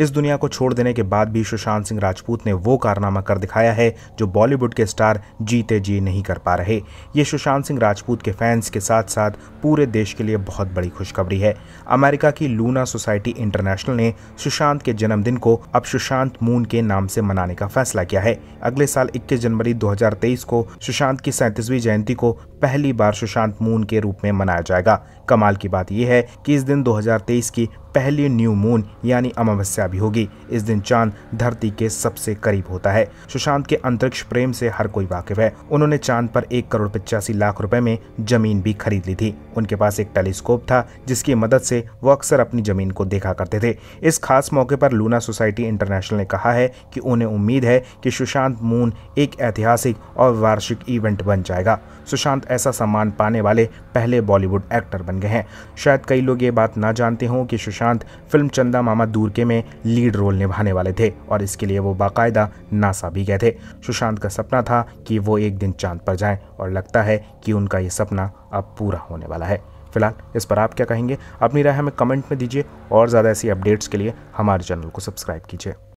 इस दुनिया को छोड़ देने के बाद भी सुशांत सिंह राजपूत ने वो कारनामा कर दिखाया है जो बॉलीवुड के स्टार जीते जी नहीं कर पा रहे ये सुशांत सिंह राजपूत के फैंस के साथ साथ पूरे देश के लिए बहुत बड़ी खुशखबरी है अमेरिका की लूना सोसाइटी इंटरनेशनल ने सुशांत के जन्मदिन को अब सुशांत मून के नाम से मनाने का फैसला किया है अगले साल इक्कीस जनवरी दो को सुशांत की सैंतीसवीं जयंती को पहली बार सुशांत मून के रूप में मनाया जाएगा कमाल की बात यह है कि इस दिन दो की पहली न्यू मून यानी अमावस्या कामयाबी होगी इस दिन चांद धरती के सबसे करीब होता है सुशांत के अंतरिक्ष प्रेम से हर कोई वाकिफ है उन्होंने चांद पर एक करोड़ पचासी लाख रुपए में जमीन भी खरीद ली थी उनके पास एक टेलीस्कोप था जिसकी मदद से वो अक्सर अपनी जमीन को देखा करते थे इस खास मौके पर लूना सोसाइटी इंटरनेशनल ने कहा है कि उन्हें उम्मीद है कि सुशांत मून एक ऐतिहासिक और वार्षिक इवेंट बन जाएगा सुशांत ऐसा सम्मान पाने वाले पहले बॉलीवुड एक्टर बन गए हैं शायद कई लोग ये बात ना जानते हों कि सुशांत फिल्म चंदा मामा दूरके में लीड रोल निभाने वाले थे और इसके लिए वो बाकायदा नासा भी गए थे सुशांत का सपना था कि वो एक दिन चांद पर जाएं और लगता है कि उनका ये सपना अब पूरा होने वाला है फिलहाल इस पर आप क्या कहेंगे अपनी राय हमें कमेंट में दीजिए और ज़्यादा ऐसी अपडेट्स के लिए हमारे चैनल को सब्सक्राइब कीजिए